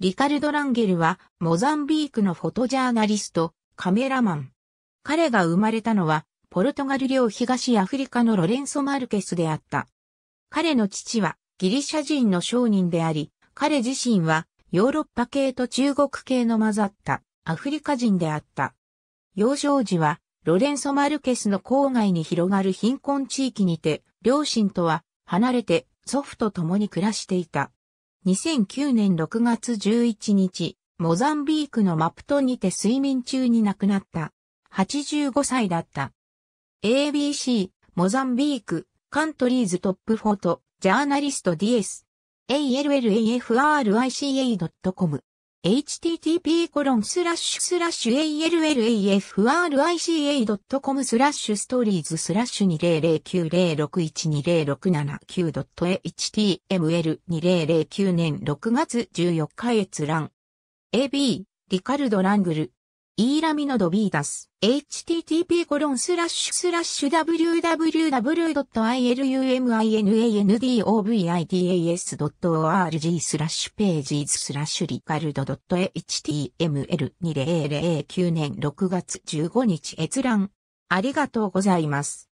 リカルド・ランゲルは、モザンビークのフォトジャーナリスト、カメラマン。彼が生まれたのは、ポルトガル領東アフリカのロレンソ・マルケスであった。彼の父は、ギリシャ人の商人であり、彼自身は、ヨーロッパ系と中国系の混ざった、アフリカ人であった。幼少時は、ロレンソ・マルケスの郊外に広がる貧困地域にて、両親とは、離れて、祖父と共に暮らしていた。2009年6月11日、モザンビークのマプトにて睡眠中に亡くなった。85歳だった。ABC、モザンビーク、カントリーズトップフォート、ジャーナリスト DS、ALLAFRICA.com http://allafrica.com スラッシュストーリーズスラッシュ200906120679 html2009 年6月14日閲覧 AB リカルド・ラングルイーラミノドビータス、http コロンスラッシュスラッシュ www.iluminandovits.org a スラッシュページズスラッシュリカルド .html2009 年6月15日閲覧。ありがとうございます。